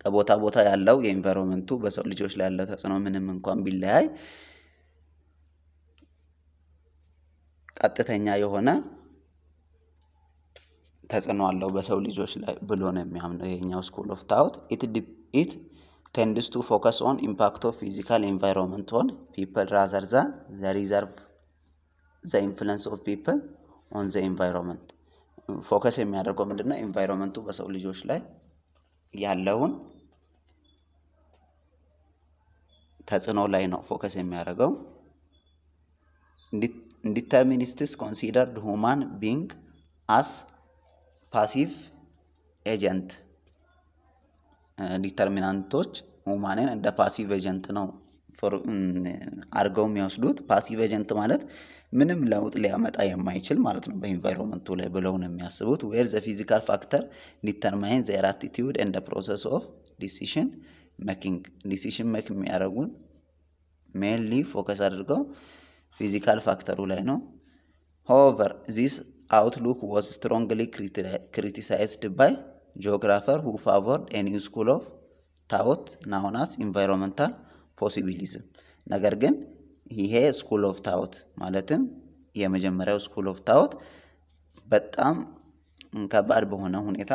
ከቦታ ቦታ ያለው የኢንቫይሮንመንቱ በሰው ልጆች ላይ ያለው ተጽዕኖ ምንም እንኳን ቢለያይ ቀጥተኛ የሆነ ተጽዕኖ አለው በሰው ልጆች ላይ ብሎ ነው የሚያምነው ይሄኛው ስኩል ኦፍ ታውት ኢት ቴንድስ ቱ ፎከስ ኦን ኢምፓክት ኦፍ ፊዚካል ኤንቫይሮንመንት ኦን ፒፕል ራዘር ዛን ዘ ሪዘርቭ ዘ ኢንፍሉንስ ኦፍ ፒፕል ኦን ዘ ኤንቫይሮንመንት ፎከስ የሚያደርገው ምንድነው ኤንቫይሮንመንቱ በሰው ልጆች ላይ ያለውን ተጽዕኖ ላይ ነው ፎከስ የሚያደርገው። ዲተርሚኒስትስ ኮንሲደርድ ሁማን ቢንግ አስ ፓሲቭ ኤጀንት ዲተርሚናንቶች ሁማንን እንደ ፓሲቭ ኤጀንት ነው mm, አድርገው የሚወስዱት። ፓሲቭ ኤጀንት ማለት ምንም ለውጥ ሊያመጣ የማይችል ማለት ነው በኢንቫይሮንመንቱ ላይ ብለው ነው የሚያስቡት። ዌር ዘ ፊዚካል ፋክተር ዲተርማይን ዘ አቲቲዩድ ኤንድ ፕሮሰስ ኦፍ ዲሲሽን መኪንግ ዲሲሽን መክ የሚያደርጉት ሜንሊ ፎከስ አድርገው ፊዚካል ፋክተሩ ላይ ነው። ሆቨር ዚስ outlook was strongly criti criticized by geographers who favored a new school of thought known as environmental possibilism። ነገር ግን ይሄ ስኩል ኦፍ ታዎት ማለትም የመጀመሪያው ስኩል ኦፍ ታዎት በጣም ከባድ በሆነ ሁኔታ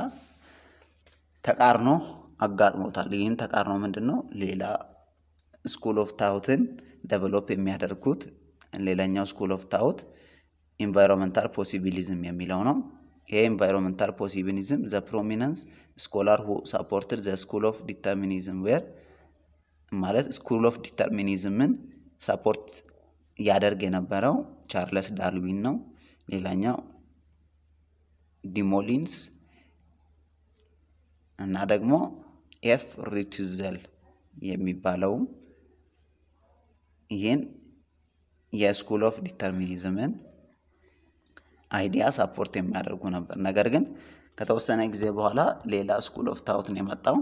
ተቃርኖ አጋጥሞታል። ይህም ተቃርኖ ምንድን ነው? ሌላ ስኩል ኦፍ ታዎትን ደቨሎፕ የሚያደርጉት ሌላኛው ስኩል ኦፍ ታዎት ኢንቫይሮንመንታል ፖሲቢሊዝም የሚለው ነው። ይሄ ኢንቫይሮንመንታል ፖሲቢሊዝም ዘ ፕሮሚነንስ ስኮላር ሁ ሳፖርትድ ዘ ስኩል ኦፍ ዲተርሚኒዝም ዌር ማለት ስኩል ኦፍ ዲተርሚኒዝምን ሳፖርት ያደርግ የነበረው ቻርለስ ዳርዊን ነው። ሌላኛው ዲሞሊንስ እና ደግሞ ኤፍ ሪቱዘል የሚባለውም ይህን የስኩል ኦፍ ዲተርሚኒዝምን አይዲያ ሳፖርት የሚያደርጉ ነበር። ነገር ግን ከተወሰነ ጊዜ በኋላ ሌላ ስኩል ኦፍ ታውት ነው የመጣው።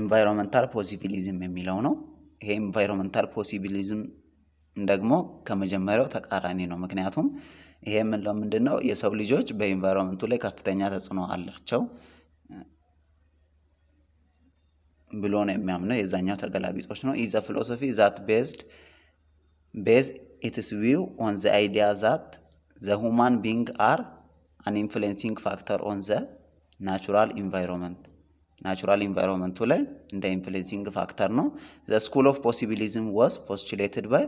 ኢንቫይሮንመንታል ፖሲቢሊዝም የሚለው ነው። ይሄ ኢንቫይሮንመንታል ፖሲቢሊዝም ደግሞ ከመጀመሪያው ተቃራኒ ነው። ምክንያቱም ይሄ የምንለው ምንድን ነው? የሰው ልጆች በኢንቫይሮንመንቱ ላይ ከፍተኛ ተጽዕኖ አላቸው ብሎ ነው የሚያምነው። የዛኛው ተገላቢጦች ነው። ኢዘ ፊሎሶፊ ዛት ቤዝድ ቤዝ ኢትስ ቪው ኦን ዘ አይዲያ ዛት the human being are an influencing factor on the ናቹራል ኢንቫይሮንመንት ናቹራል ኢንቫይሮንመንቱ ላይ እንደ ኢንፍሉዌንሲንግ ፋክተር ነው። ዘ ስኩል ኦፍ ፖሲቢሊዝም ወዝ ፖስቹሌትድ ባይ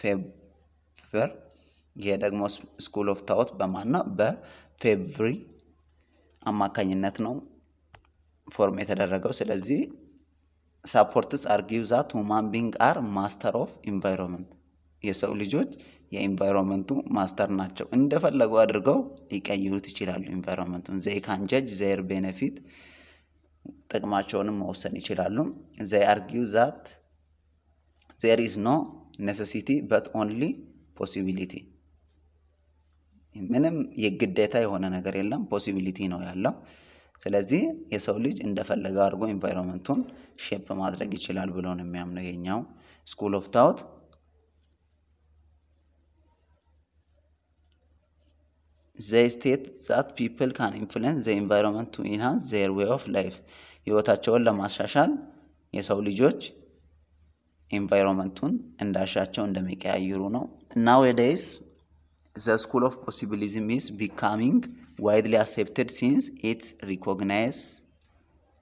ፌበር። ይሄ ደግሞ ስኩል ኦፍ ታዎት በማን ነው? በፌብሪ አማካኝነት ነው ፎርም የተደረገው። ስለዚህ ሳፖርትስ አርጊው ዛት ሁማን ቢንግ አር ማስተር ኦፍ ኢንቫይሮንመንት የሰው ልጆች የኢንቫይሮንመንቱ ማስተር ናቸው። እንደፈለጉ አድርገው ሊቀይሩት ይችላሉ። ኢንቫይሮንመንቱን ዘይ ካን ጀጅ ዘይር ቤኔፊት ጥቅማቸውንም መወሰን ይችላሉ። ዘይ አርጊው ዛት ዘር ኢዝ ኖ ኔሴሲቲ በት ኦንሊ ፖሲቢሊቲ። ምንም የግዴታ የሆነ ነገር የለም፣ ፖሲቢሊቲ ነው ያለው። ስለዚህ የሰው ልጅ እንደፈለገ አድርጎ ኢንቫይሮንመንቱን ሼፕ ማድረግ ይችላል ብሎ ነው የሚያምነው የኛው ስኩል ኦፍ ታውት። ዘይ ስቴት ዛት ፒፕል ካን ኢንፍሉዌንስ ዘ ኢንቫይሮንመንት ቱ ኢንሃንስ ዜር ዌይ ኦፍ ላይፍ ህይወታቸውን ለማሻሻል የሰው ልጆች ኢንቫይሮንመንቱን እንዳሻቸው እንደሚቀያይሩ ነው። ናው ዴይስ ዘ ስኩል ኦፍ ፖሲቢሊዝም ኢዝ ቢካሚንግ ዋይድሊ አክሴፕትድ ሲንስ ኢት ሪኮግናይዝ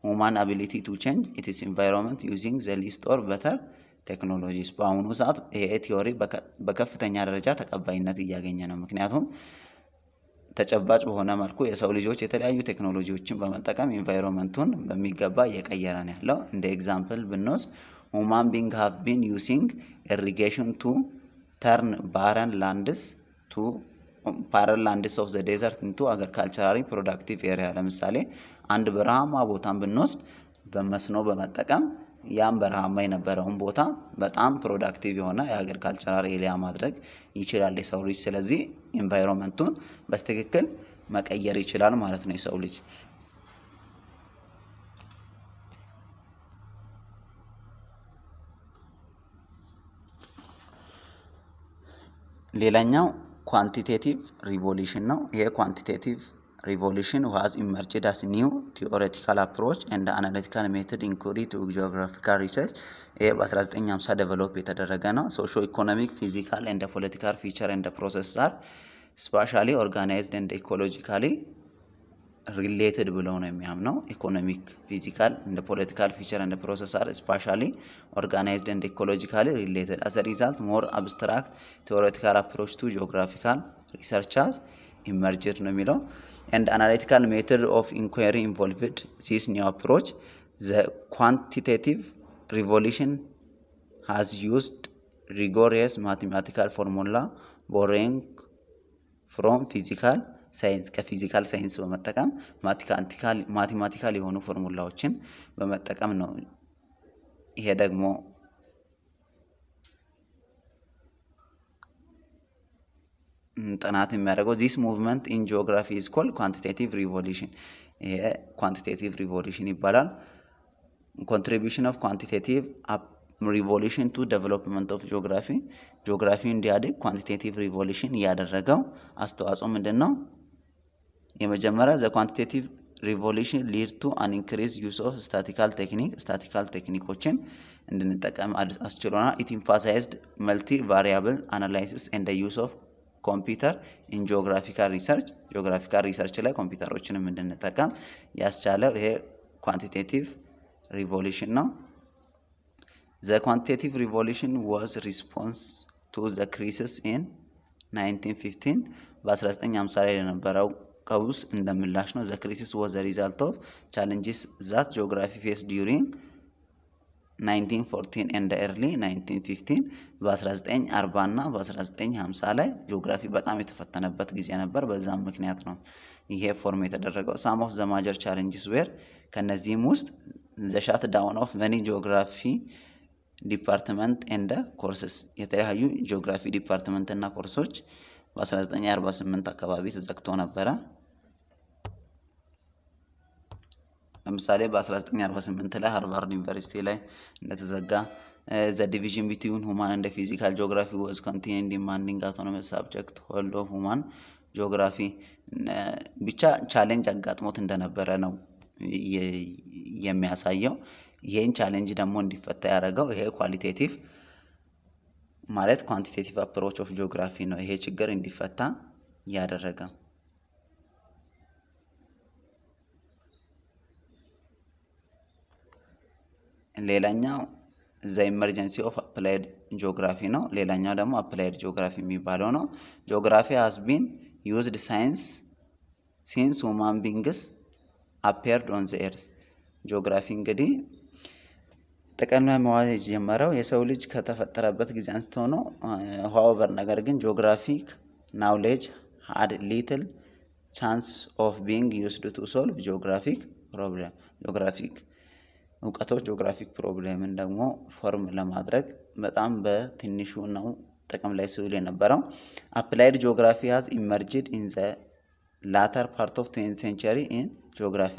ሁማን አቢሊቲ ቱ ቼንጅ ኢትስ ኢንቫይሮንመንት ዩዚንግ ዘ ሊስት ኦር በተር ቴክኖሎጂስ። በአሁኑ ሰዓት ይሄ ቲዎሪ በከፍተኛ ደረጃ ተቀባይነት እያገኘ ነው። ምክንያቱም ተጨባጭ በሆነ መልኩ የሰው ልጆች የተለያዩ ቴክኖሎጂዎችን በመጠቀም ኢንቫይሮንመንቱን በሚገባ እየቀየረ ነው ያለው። እንደ ኤግዛምፕል ብንወስድ ሁማን ቢንግ ሃቭ ቢን ዩሲንግ ኢሪጌሽን ቱ ተርን ባረን ላንድስ ቱ ፓረል ላንድስ ኦፍ ዘ ዴዘርት ኢንቱ አግሪካልቸራሊ ፕሮዳክቲቭ ኤሪያ። ለምሳሌ አንድ በረሃማ ቦታን ብንወስድ በመስኖ በመጠቀም ያም በረሃማ የነበረውን ቦታ በጣም ፕሮዳክቲቭ የሆነ የአግሪካልቸራል ኤሪያ ማድረግ ይችላል የሰው ልጅ። ስለዚህ ኢንቫይሮንመንቱን በስትክክል መቀየር ይችላል ማለት ነው የሰው ልጅ። ሌላኛው ኳንቲቴቲቭ ሪቮሉሽን ነው። ይሄ ኳንቲቴቲቭ revolution has emerged as new theoretical approach and analytical method inquiry to geographical research ይሄ በ1950 ዴቨሎፕ የተደረገ ነው። ሶሾ ኢኮኖሚክ ፊዚካል እንደ ፖለቲካል ፊቸር እንደ ፕሮሰስ አር ስፓሻሊ ኦርጋናይዝድ ኤንድ ኢኮሎጂካሊ ሪሌትድ ብለው ነው የሚያምነው። ኢኮኖሚክ ፊዚካል እንደ ፖለቲካል ፊቸር እንደ ፕሮሰስ ስፓሻሊ ኦርጋናይዝድ እንደ ኢኮሎጂካሊ ሪሌትድ አዘ ሪዛልት ሞር አብስትራክት ቴዎሬቲካል አፕሮች ቱ ጂኦግራፊካል ሪሰርቻስ ኢመርጅድ ነው የሚለው ኤንድ አናሊቲካል ሜትድ ኦፍ ኢንኳሪ ኢንቮልቭድ ሲስ ኒው አፕሮች ዘ ኳንቲቴቲቭ ሪቮሉሽን ሃዝ ዩዝድ ሪጎሪየስ ማቴማቲካል ፎርሙላ ቦሬንግ ፍሮም ፊዚካል ሳይንስ ከፊዚካል ሳይንስ በመጠቀም ማቴማቲካል የሆኑ ፎርሙላዎችን በመጠቀም ነው። ይሄ ደግሞ ጥናት የሚያደርገው ዚስ ሙቭመንት ኢን ጂኦግራፊ ኢዝ ኮል ኳንቲቴቲቭ ሪቮሉሽን። ይሄ ኳንቲቴቲቭ ሪቮሉሽን ይባላል። ኮንትሪቢሽን ኦፍ ኳንቲቴቲቭ ሪቮሉሽን ቱ ዴቨሎፕመንት ኦፍ ጂኦግራፊ ጂኦግራፊ እንዲያድግ ኳንቲቴቲቭ ሪቮሉሽን እያደረገው አስተዋጽኦ ምንድን ነው? የመጀመሪያ ዘ ኳንቲቴቲቭ ሪቮሉሽን ሊድ ቱ አን ኢንክሪዝ ዩስ ኦፍ ስታቲካል ቴክኒክ ስታቲካል ቴክኒኮችን እንድንጠቀም አስችሎናል። ኢት ኢምፋሳይዝድ መልቲ ቫሪያብል አናላይሲስ ኤንድ ዩስ ኦፍ ኮምፒውተር ኢን ጂኦግራፊካል ሪሰርች ጂኦግራፊካል ሪሰርች ላይ ኮምፒውተሮችንም እንድንጠቀም ያስቻለው ይሄ ኳንቲቴቲቭ ሪቮሉሽን ነው። ዘ ኳንቲቴቲቭ ሪቮሉሽን ዋዝ ሪስፖንስ ቱ ዘ ክሪሲስ ኢን 1915 በ1950 ላይ ለነበረው ቀውስ እንደምላሽ ነው። ዘ ክሪሲስ ወዘ ሪዛልት ኦፍ ቻለንጅስ ዛት ጂኦግራፊ ፌስ ዲዩሪንግ 1914 እንደ ኤርሊ 1915 በ1940 እና በ1950 ላይ ጂኦግራፊ በጣም የተፈተነበት ጊዜ ነበር። በዛም ምክንያት ነው ይሄ ፎርም የተደረገው። ሳም ኦፍ ዘ ማጀር ቻሌንጅስ ዌር ከነዚህም ውስጥ ዘሻት ዳውን ኦፍ መኒ ጂኦግራፊ ዲፓርትመንት ኤንደ ኮርስስ የተለያዩ ጂኦግራፊ ዲፓርትመንት እና ኮርሶች በ1948 አካባቢ ተዘግቶ ነበረ። ለምሳሌ በ1948 ላይ ሃርቫርድ ዩኒቨርሲቲ ላይ እንደተዘጋ ዘ ዲቪዥን ቢትዊን ሁማን እንደ ፊዚካል ጂኦግራፊ ወዝ ኮንቲኔንት ዲማንዲንግ አውቶኖመስ ሳብጀክት ሆል ኦፍ ሁማን ጂኦግራፊ ብቻ ቻሌንጅ አጋጥሞት እንደነበረ ነው የሚያሳየው። ይሄን ቻሌንጅ ደግሞ እንዲፈታ ያደረገው ይሄ ኳሊቴቲቭ ማለት ኳንቲቴቲቭ አፕሮች ኦፍ ጂኦግራፊ ነው። ይሄ ችግር እንዲፈታ ያደረገ ሌላኛው ዘ ኢመርጀንሲ ኦፍ አፕላይድ ጂኦግራፊ ነው። ሌላኛው ደግሞ አፕላይድ ጂኦግራፊ የሚባለው ነው። ጂኦግራፊ ሃዝ ቢን ዩዝድ ሳይንስ ሲንስ ሁማን ቢንግስ አፔርድ ኦን ዘ ኤርስ። ጂኦግራፊ እንግዲህ ጥቅም ላይ መዋል የጀመረው የሰው ልጅ ከተፈጠረበት ጊዜ አንስቶ ነው። ሆወቨር ነገር ግን ጂኦግራፊክ ናውሌጅ ሀድ ሊትል ቻንስ ኦፍ ቢንግ ዩስድ ቱ ሶልቭ ጂኦግራፊክ ፕሮብለም ጂኦግራፊክ እውቀቶች ጂኦግራፊክ ፕሮብሌምን ደግሞ ፎርም ለማድረግ በጣም በትንሹ ነው ጥቅም ላይ ሲውል የነበረው። አፕላይድ ጂኦግራፊ ሀዝ ኢመርጅድ ኢን ዘ ላተር ፓርት ኦፍ ትዌንት ሴንቸሪ ኢን ጂኦግራፊ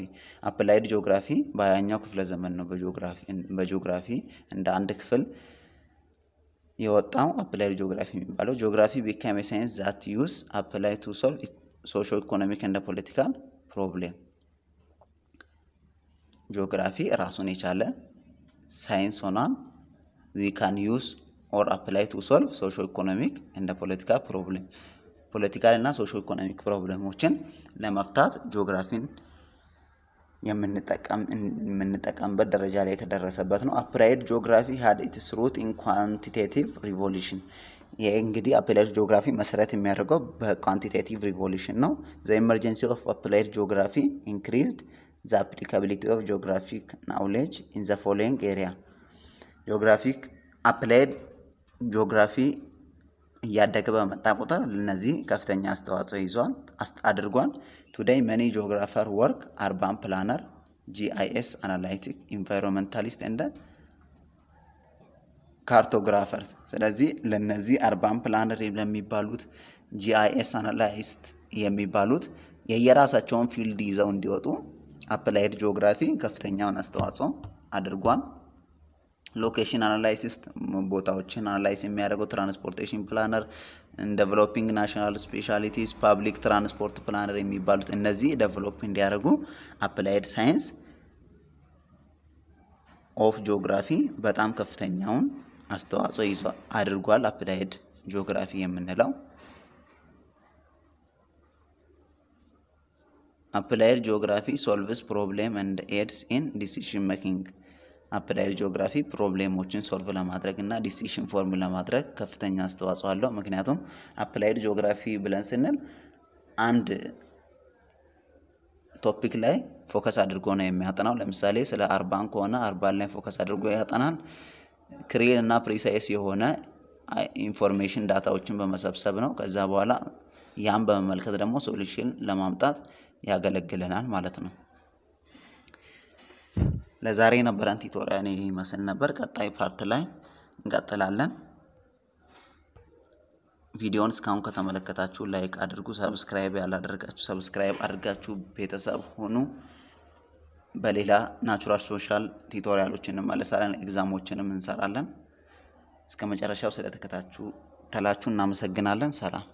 አፕላይድ ጂኦግራፊ በሀያኛው ክፍለ ዘመን ነው በጂኦግራፊ እንደ አንድ ክፍል የወጣው አፕላይድ ጂኦግራፊ የሚባለው። ጂኦግራፊ ቢካም ሳይንስ ዛት ዩዝ አፕላይ ቱ ሶልቭ ሶሾ ኢኮኖሚክ እንደ ፖለቲካል ፕሮብሌም ጂኦግራፊ ራሱን የቻለ ሳይንስ ሆኗን ዊ ካን ዩዝ ኦር አፕላይ ቱ ሶልቭ ሶሾ ኢኮኖሚክ እንደ ፖለቲካ ፕሮብሌም ፖለቲካል እና ሶሾ ኢኮኖሚክ ፕሮብለሞችን ለመፍታት ጂኦግራፊን የምንጠቀምበት ደረጃ ላይ የተደረሰበት ነው። አፕላይድ ጂኦግራፊ ሀድ ኢትስ ሩት ኢን ኳንቲቴቲቭ ሪቮሉሽን። ይህ እንግዲህ አፕላይድ ጂኦግራፊ መሰረት የሚያደርገው በኳንቲቴቲቭ ሪቮሉሽን ነው። ዘ ኢመርጀንሲ ኦፍ አፕላይድ ጂኦግራፊ ኢንክሪዝድ the applicability of geographic knowledge in the following area ጂኦግራፊክ አፕላይድ ጂኦግራፊ እያደገ በመጣ ቁጥር እነዚህ ከፍተኛ አስተዋጽኦ ይዟል አድርጓል። ቱዴይ መኒ ጂኦግራፈር ወርክ አርባን ፕላነር ጂአይኤስ አናላይቲክ ኢንቫይሮንመንታሊስት እንደ ካርቶግራፈርስ። ስለዚህ ለነዚህ አርባን ፕላነር ለሚባሉት ጂአይኤስ አናላይስት የሚባሉት የየራሳቸውን ፊልድ ይዘው እንዲወጡ አፕላይድ ጂኦግራፊ ከፍተኛውን አስተዋጽኦ አድርጓል። ሎኬሽን አናላይሲስ ቦታዎችን አናላይስ የሚያደርገው ትራንስፖርቴሽን ፕላነር፣ ዴቨሎፒንግ ናሽናል ስፔሻሊቲስ፣ ፓብሊክ ትራንስፖርት ፕላነር የሚባሉት እነዚህ ዴቨሎፕ እንዲያደርጉ አፕላይድ ሳይንስ ኦፍ ጂኦግራፊ በጣም ከፍተኛውን አስተዋጽኦ ይዞ አድርጓል። አፕላይድ ጂኦግራፊ የምንለው applied geography solves problem and aids in decision making አፕላይድ ጂኦግራፊ ፕሮብሌሞችን ሶልቭ ለማድረግ እና ዲሲሽን ፎርም ለማድረግ ከፍተኛ አስተዋጽኦ አለው። ምክንያቱም አፕላይድ ጂኦግራፊ ብለን ስንል አንድ ቶፒክ ላይ ፎከስ አድርጎ ነው የሚያጠናው። ለምሳሌ ስለ አርባን ከሆነ አርባን ላይ ፎከስ አድርጎ ያጠናል። ክሪል እና ፕሪሳይስ የሆነ ኢንፎርሜሽን ዳታዎችን በመሰብሰብ ነው። ከዛ በኋላ ያን በመመልከት ደግሞ ሶሉሽን ለማምጣት ያገለግለናል ማለት ነው። ለዛሬ የነበረን ቲቶሪያል ይመስል ነበር። ቀጣይ ፓርት ላይ እንቀጥላለን። ቪዲዮውን እስካሁን ከተመለከታችሁ ላይክ አድርጉ። ሰብስክራይብ ያላደረጋችሁ ሰብስክራይብ አድርጋችሁ ቤተሰብ ሆኑ። በሌላ ናቹራል ሶሻል ቲቶሪያሎች እንመለሳለን። ኤግዛሞችንም እንሰራለን። እስከ መጨረሻው ስለተከታተላችሁ እናመሰግናለን። ሰላም